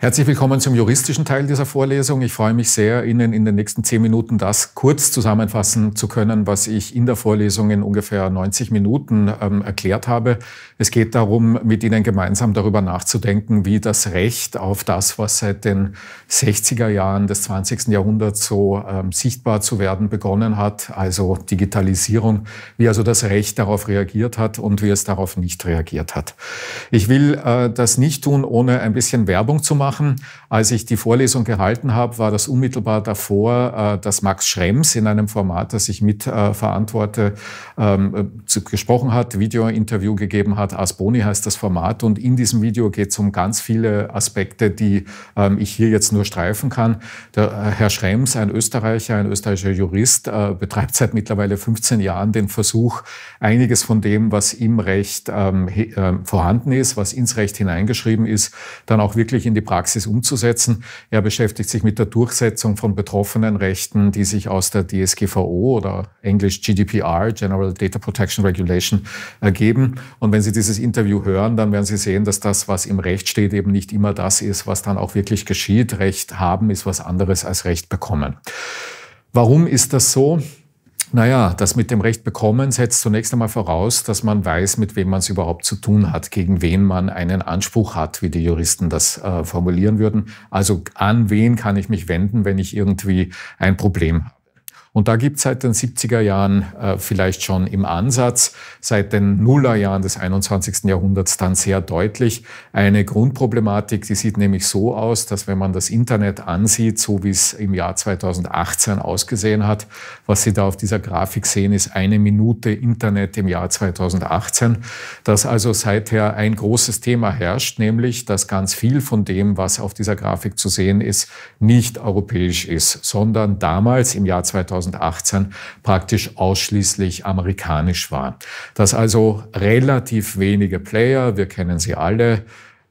Herzlich willkommen zum juristischen Teil dieser Vorlesung. Ich freue mich sehr, Ihnen in den nächsten zehn Minuten das kurz zusammenfassen zu können, was ich in der Vorlesung in ungefähr 90 Minuten ähm, erklärt habe. Es geht darum, mit Ihnen gemeinsam darüber nachzudenken, wie das Recht auf das, was seit den 60er Jahren des 20. Jahrhunderts so ähm, sichtbar zu werden begonnen hat, also Digitalisierung, wie also das Recht darauf reagiert hat und wie es darauf nicht reagiert hat. Ich will äh, das nicht tun, ohne ein bisschen Werbung zu machen machen. Als ich die Vorlesung gehalten habe, war das unmittelbar davor, äh, dass Max Schrems in einem Format, das ich mitverantworte, äh, ähm, äh, gesprochen hat, Videointerview gegeben hat. Asboni heißt das Format. Und in diesem Video geht es um ganz viele Aspekte, die ähm, ich hier jetzt nur streifen kann. Der Herr Schrems, ein Österreicher, ein österreichischer Jurist, betreibt seit mittlerweile 15 Jahren den Versuch, einiges von dem, was im Recht ähm, vorhanden ist, was ins Recht hineingeschrieben ist, dann auch wirklich in die Praxis Praxis umzusetzen. Er beschäftigt sich mit der Durchsetzung von betroffenen Rechten, die sich aus der DSGVO oder Englisch GDPR, General Data Protection Regulation, ergeben. Und wenn Sie dieses Interview hören, dann werden Sie sehen, dass das, was im Recht steht, eben nicht immer das ist, was dann auch wirklich geschieht. Recht haben ist was anderes als Recht bekommen. Warum ist das so? Naja, das mit dem Recht bekommen setzt zunächst einmal voraus, dass man weiß, mit wem man es überhaupt zu tun hat, gegen wen man einen Anspruch hat, wie die Juristen das äh, formulieren würden. Also an wen kann ich mich wenden, wenn ich irgendwie ein Problem habe. Und da gibt es seit den 70er Jahren äh, vielleicht schon im Ansatz, seit den Nullerjahren des 21. Jahrhunderts dann sehr deutlich eine Grundproblematik, die sieht nämlich so aus, dass wenn man das Internet ansieht, so wie es im Jahr 2018 ausgesehen hat, was Sie da auf dieser Grafik sehen, ist eine Minute Internet im Jahr 2018, dass also seither ein großes Thema herrscht, nämlich dass ganz viel von dem, was auf dieser Grafik zu sehen ist, nicht europäisch ist, sondern damals im Jahr 2018 2018 praktisch ausschließlich amerikanisch war. Dass also relativ wenige Player, wir kennen sie alle,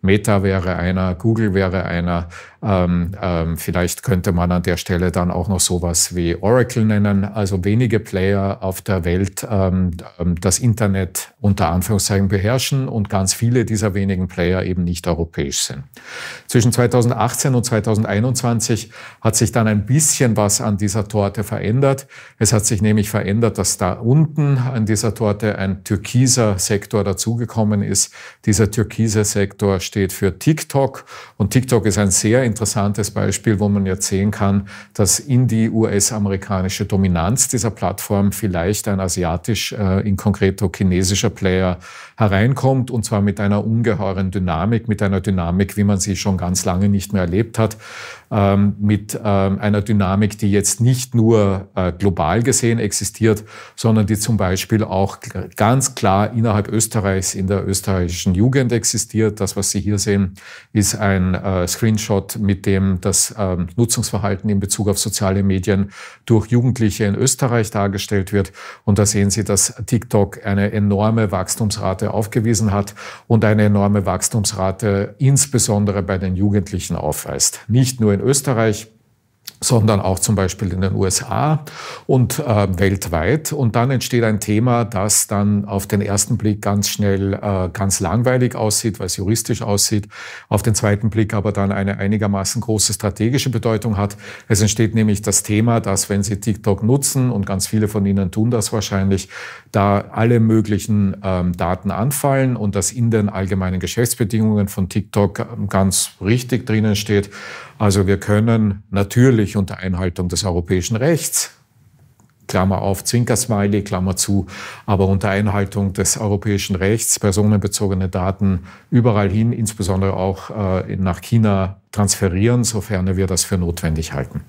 Meta wäre einer, Google wäre einer, ähm, ähm, vielleicht könnte man an der Stelle dann auch noch sowas wie Oracle nennen, also wenige Player auf der Welt ähm, ähm das Internet unter Anführungszeichen beherrschen und ganz viele dieser wenigen Player eben nicht europäisch sind. Zwischen 2018 und 2021 hat sich dann ein bisschen was an dieser Torte verändert. Es hat sich nämlich verändert, dass da unten an dieser Torte ein türkiser Sektor dazugekommen ist. Dieser türkise Sektor steht für TikTok und TikTok ist ein sehr interessantes Beispiel, wo man jetzt sehen kann, dass in die US-amerikanische Dominanz dieser Plattform vielleicht ein asiatisch, äh, in konkreto chinesischer Player hereinkommt und zwar mit einer ungeheuren Dynamik, mit einer Dynamik, wie man sie schon ganz lange nicht mehr erlebt hat ähm, mit ähm, einer Dynamik, die jetzt nicht nur äh, global gesehen existiert, sondern die zum Beispiel auch ganz klar innerhalb Österreichs in der österreichischen Jugend existiert. Das, was Sie hier sehen, ist ein äh, Screenshot, mit dem das ähm, Nutzungsverhalten in Bezug auf soziale Medien durch Jugendliche in Österreich dargestellt wird. Und da sehen Sie, dass TikTok eine enorme Wachstumsrate aufgewiesen hat und eine enorme Wachstumsrate insbesondere bei den Jugendlichen aufweist. Nicht nur in Österreich sondern auch zum Beispiel in den USA und äh, weltweit. Und dann entsteht ein Thema, das dann auf den ersten Blick ganz schnell äh, ganz langweilig aussieht, weil es juristisch aussieht, auf den zweiten Blick aber dann eine einigermaßen große strategische Bedeutung hat. Es entsteht nämlich das Thema, dass wenn Sie TikTok nutzen, und ganz viele von Ihnen tun das wahrscheinlich, da alle möglichen ähm, Daten anfallen und das in den allgemeinen Geschäftsbedingungen von TikTok ähm, ganz richtig drinnen steht, also wir können natürlich unter Einhaltung des europäischen Rechts, Klammer auf, Zwinkersmiley, Klammer zu, aber unter Einhaltung des europäischen Rechts personenbezogene Daten überall hin, insbesondere auch äh, nach China transferieren, sofern wir das für notwendig halten.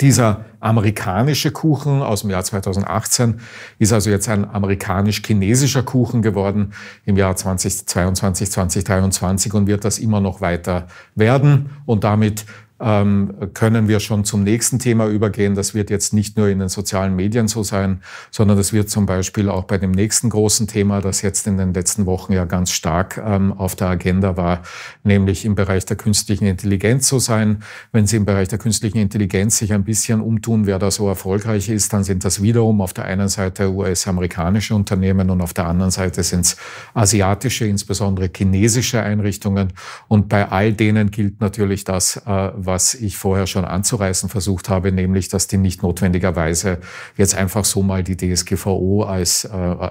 Dieser amerikanische Kuchen aus dem Jahr 2018 ist also jetzt ein amerikanisch-chinesischer Kuchen geworden im Jahr 2022, 2023 und wird das immer noch weiter werden und damit ähm, können wir schon zum nächsten Thema übergehen. Das wird jetzt nicht nur in den sozialen Medien so sein, sondern das wird zum Beispiel auch bei dem nächsten großen Thema, das jetzt in den letzten Wochen ja ganz stark ähm, auf der Agenda war, nämlich im Bereich der künstlichen Intelligenz so sein. Wenn Sie im Bereich der künstlichen Intelligenz sich ein bisschen umtun, wer da so erfolgreich ist, dann sind das wiederum auf der einen Seite US-amerikanische Unternehmen und auf der anderen Seite sind es asiatische, insbesondere chinesische Einrichtungen. Und bei all denen gilt natürlich das, was äh, was ich vorher schon anzureißen versucht habe, nämlich, dass die nicht notwendigerweise jetzt einfach so mal die DSGVO als äh,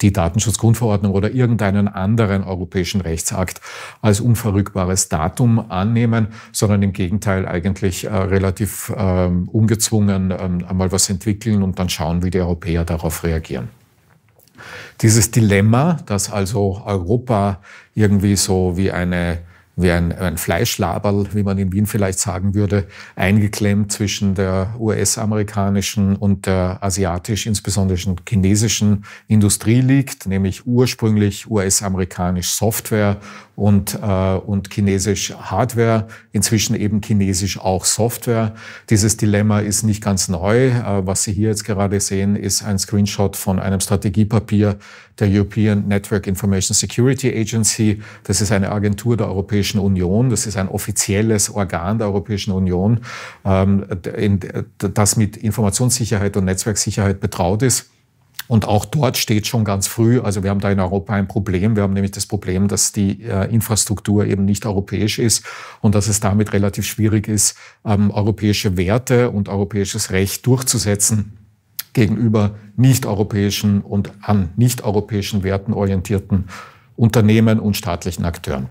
die Datenschutzgrundverordnung oder irgendeinen anderen europäischen Rechtsakt als unverrückbares Datum annehmen, sondern im Gegenteil eigentlich äh, relativ ähm, ungezwungen ähm, einmal was entwickeln und dann schauen, wie die Europäer darauf reagieren. Dieses Dilemma, dass also Europa irgendwie so wie eine wie ein, ein Fleischlaberl, wie man in Wien vielleicht sagen würde, eingeklemmt zwischen der US-amerikanischen und der asiatisch, insbesondere chinesischen Industrie liegt, nämlich ursprünglich US-amerikanisch Software und, äh, und chinesisch Hardware, inzwischen eben chinesisch auch Software. Dieses Dilemma ist nicht ganz neu. Äh, was Sie hier jetzt gerade sehen, ist ein Screenshot von einem Strategiepapier der European Network Information Security Agency. Das ist eine Agentur der Europäischen Europäischen Union. Das ist ein offizielles Organ der Europäischen Union, ähm, das mit Informationssicherheit und Netzwerksicherheit betraut ist. Und auch dort steht schon ganz früh, also wir haben da in Europa ein Problem. Wir haben nämlich das Problem, dass die äh, Infrastruktur eben nicht europäisch ist und dass es damit relativ schwierig ist, ähm, europäische Werte und europäisches Recht durchzusetzen gegenüber nicht-europäischen und an nicht-europäischen Werten orientierten Unternehmen und staatlichen Akteuren.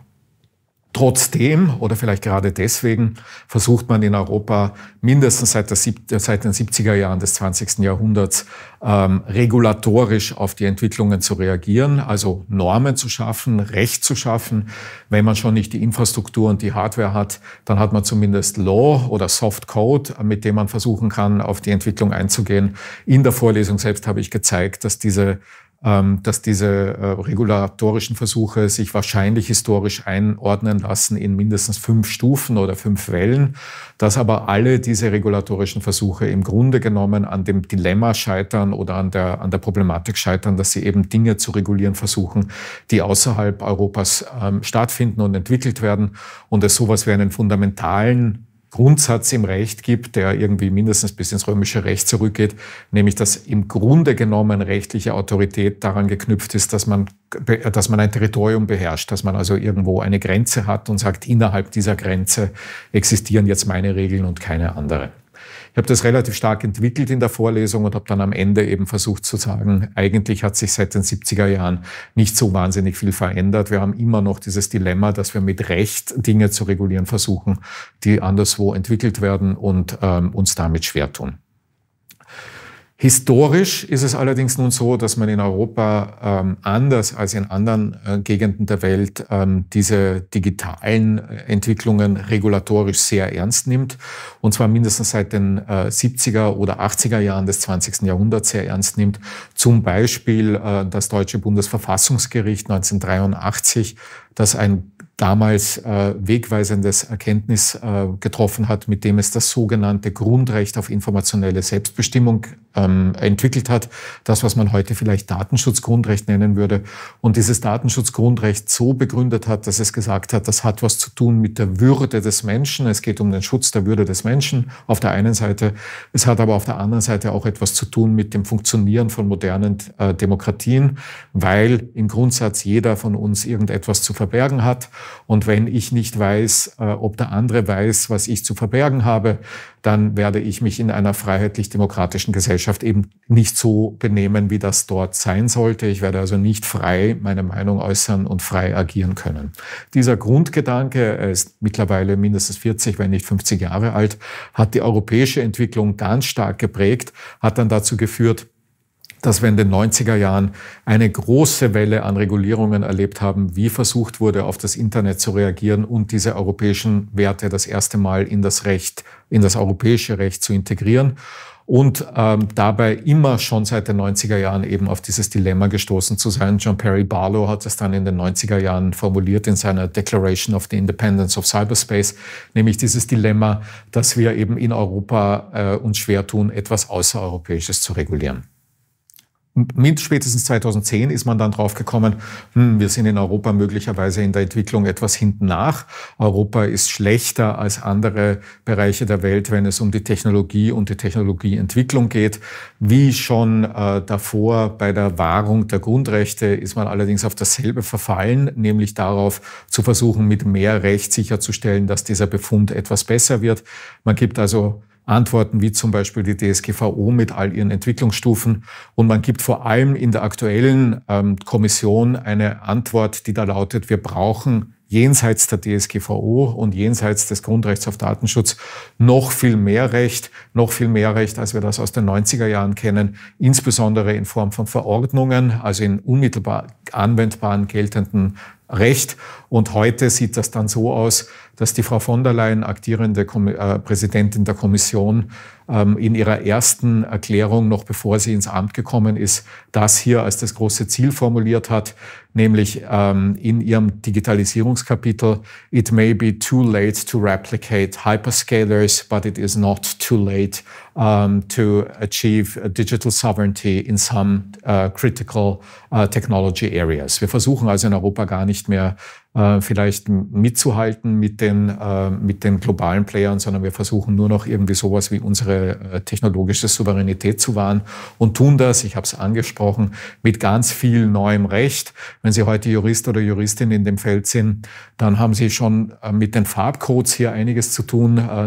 Trotzdem oder vielleicht gerade deswegen versucht man in Europa mindestens seit, der, seit den 70er Jahren des 20. Jahrhunderts ähm, regulatorisch auf die Entwicklungen zu reagieren, also Normen zu schaffen, Recht zu schaffen. Wenn man schon nicht die Infrastruktur und die Hardware hat, dann hat man zumindest Law oder Soft Code, mit dem man versuchen kann, auf die Entwicklung einzugehen. In der Vorlesung selbst habe ich gezeigt, dass diese ähm, dass diese äh, regulatorischen Versuche sich wahrscheinlich historisch einordnen lassen in mindestens fünf Stufen oder fünf Wellen, dass aber alle diese regulatorischen Versuche im Grunde genommen an dem Dilemma scheitern oder an der, an der Problematik scheitern, dass sie eben Dinge zu regulieren versuchen, die außerhalb Europas ähm, stattfinden und entwickelt werden und es sowas wie einen fundamentalen Grundsatz im Recht gibt, der irgendwie mindestens bis ins römische Recht zurückgeht, nämlich dass im Grunde genommen rechtliche Autorität daran geknüpft ist, dass man, dass man ein Territorium beherrscht, dass man also irgendwo eine Grenze hat und sagt, innerhalb dieser Grenze existieren jetzt meine Regeln und keine andere. Ich habe das relativ stark entwickelt in der Vorlesung und habe dann am Ende eben versucht zu sagen, eigentlich hat sich seit den 70er Jahren nicht so wahnsinnig viel verändert. Wir haben immer noch dieses Dilemma, dass wir mit Recht Dinge zu regulieren versuchen, die anderswo entwickelt werden und ähm, uns damit schwer tun. Historisch ist es allerdings nun so, dass man in Europa ähm, anders als in anderen äh, Gegenden der Welt ähm, diese digitalen äh, Entwicklungen regulatorisch sehr ernst nimmt. Und zwar mindestens seit den äh, 70er oder 80er Jahren des 20. Jahrhunderts sehr ernst nimmt. Zum Beispiel äh, das deutsche Bundesverfassungsgericht 1983, das ein damals äh, wegweisendes Erkenntnis äh, getroffen hat, mit dem es das sogenannte Grundrecht auf informationelle Selbstbestimmung ähm, entwickelt hat. Das, was man heute vielleicht Datenschutzgrundrecht nennen würde. Und dieses Datenschutzgrundrecht so begründet hat, dass es gesagt hat, das hat was zu tun mit der Würde des Menschen. Es geht um den Schutz der Würde des Menschen auf der einen Seite. Es hat aber auf der anderen Seite auch etwas zu tun mit dem Funktionieren von modernen äh, Demokratien, weil im Grundsatz jeder von uns irgendetwas zu verbergen hat. Und wenn ich nicht weiß, äh, ob der andere weiß, was ich zu verbergen habe, dann werde ich mich in einer freiheitlich-demokratischen Gesellschaft eben nicht so benehmen, wie das dort sein sollte. Ich werde also nicht frei meine Meinung äußern und frei agieren können. Dieser Grundgedanke ist mittlerweile mindestens 40, wenn nicht 50 Jahre alt, hat die europäische Entwicklung ganz stark geprägt, hat dann dazu geführt, dass wir in den 90er Jahren eine große Welle an Regulierungen erlebt haben, wie versucht wurde, auf das Internet zu reagieren und diese europäischen Werte das erste Mal in das Recht, in das europäische Recht zu integrieren. Und ähm, dabei immer schon seit den 90er Jahren eben auf dieses Dilemma gestoßen zu sein. John Perry Barlow hat es dann in den 90er Jahren formuliert in seiner Declaration of the Independence of Cyberspace, nämlich dieses Dilemma, dass wir eben in Europa äh, uns schwer tun, etwas Außereuropäisches zu regulieren mit spätestens 2010 ist man dann drauf gekommen, hm, wir sind in Europa möglicherweise in der Entwicklung etwas hinten nach. Europa ist schlechter als andere Bereiche der Welt, wenn es um die Technologie und die Technologieentwicklung geht. Wie schon äh, davor bei der Wahrung der Grundrechte ist man allerdings auf dasselbe verfallen, nämlich darauf zu versuchen, mit mehr Recht sicherzustellen, dass dieser Befund etwas besser wird. Man gibt also Antworten wie zum Beispiel die DSGVO mit all ihren Entwicklungsstufen. Und man gibt vor allem in der aktuellen ähm, Kommission eine Antwort, die da lautet, wir brauchen jenseits der DSGVO und jenseits des Grundrechts auf Datenschutz noch viel mehr Recht, noch viel mehr Recht, als wir das aus den 90er Jahren kennen, insbesondere in Form von Verordnungen, also in unmittelbar anwendbaren geltenden recht. Und heute sieht das dann so aus, dass die Frau von der Leyen, aktierende Kom äh, Präsidentin der Kommission, ähm, in ihrer ersten Erklärung, noch bevor sie ins Amt gekommen ist, das hier als das große Ziel formuliert hat, nämlich ähm, in ihrem Digitalisierungskapitel, It may be too late to replicate hyperscalers, but it is not too late um, to achieve digital sovereignty in some uh, critical uh, technology areas. Wir versuchen also in Europa gar nicht mehr äh, vielleicht mitzuhalten mit den, äh, mit den globalen Playern, sondern wir versuchen nur noch irgendwie sowas wie unsere äh, technologische Souveränität zu wahren und tun das, ich habe es angesprochen, mit ganz viel neuem Recht. Wenn Sie heute Jurist oder Juristin in dem Feld sind, dann haben Sie schon äh, mit den Farbcodes hier einiges zu tun.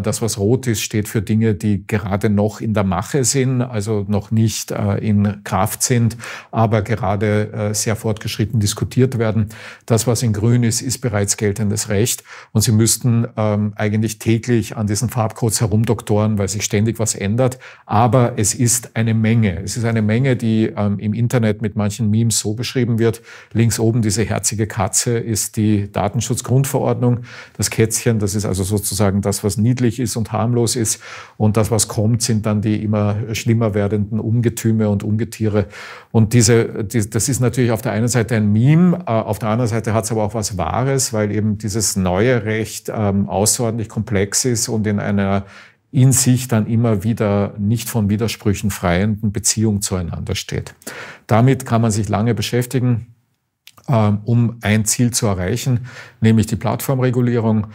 das, was rot ist, steht für Dinge, die gerade noch in der Mache sind, also noch nicht in Kraft sind, aber gerade sehr fortgeschritten diskutiert werden. Das, was in grün ist, ist, ist bereits geltendes Recht. Und Sie müssten ähm, eigentlich täglich an diesen Farbcodes herumdoktoren, weil sich ständig was ändert. Aber es ist eine Menge. Es ist eine Menge, die ähm, im Internet mit manchen Memes so beschrieben wird. Links oben diese herzige Katze ist die Datenschutzgrundverordnung. Das Kätzchen, das ist also sozusagen das, was niedlich ist und harmlos ist. Und das, was kommt, sind dann die immer schlimmer werdenden Ungetüme und Ungetiere. Und diese, die, das ist natürlich auf der einen Seite ein Meme, äh, auf der anderen Seite hat es aber auch was Wahres, weil eben dieses neue Recht ähm, außerordentlich komplex ist und in einer in sich dann immer wieder nicht von Widersprüchen freienden Beziehung zueinander steht. Damit kann man sich lange beschäftigen, ähm, um ein Ziel zu erreichen, nämlich die Plattformregulierung.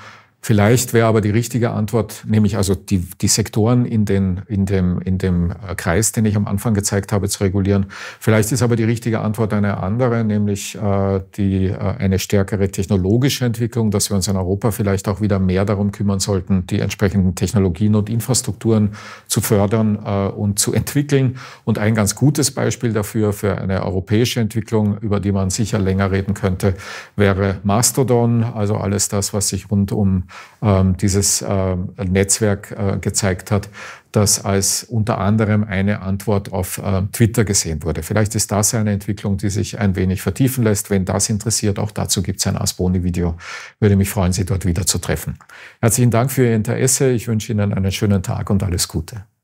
Vielleicht wäre aber die richtige Antwort, nämlich also die, die Sektoren in, den, in, dem, in dem äh, Kreis, den ich am Anfang gezeigt habe, zu regulieren. Vielleicht ist aber die richtige Antwort eine andere, nämlich äh, die, äh, eine stärkere technologische Entwicklung, dass wir uns in Europa vielleicht auch wieder mehr darum kümmern sollten, die entsprechenden Technologien und Infrastrukturen zu fördern äh, und zu entwickeln. Und ein ganz gutes Beispiel dafür, für eine europäische Entwicklung, über die man sicher länger reden könnte, wäre Mastodon, also alles das, was sich rund um ähm, dieses ähm, Netzwerk äh, gezeigt hat, das als unter anderem eine Antwort auf ähm, Twitter gesehen wurde. Vielleicht ist das eine Entwicklung, die sich ein wenig vertiefen lässt. Wenn das interessiert, auch dazu gibt es ein Asboni-Video. Würde mich freuen, Sie dort wieder zu treffen. Herzlichen Dank für Ihr Interesse. Ich wünsche Ihnen einen schönen Tag und alles Gute.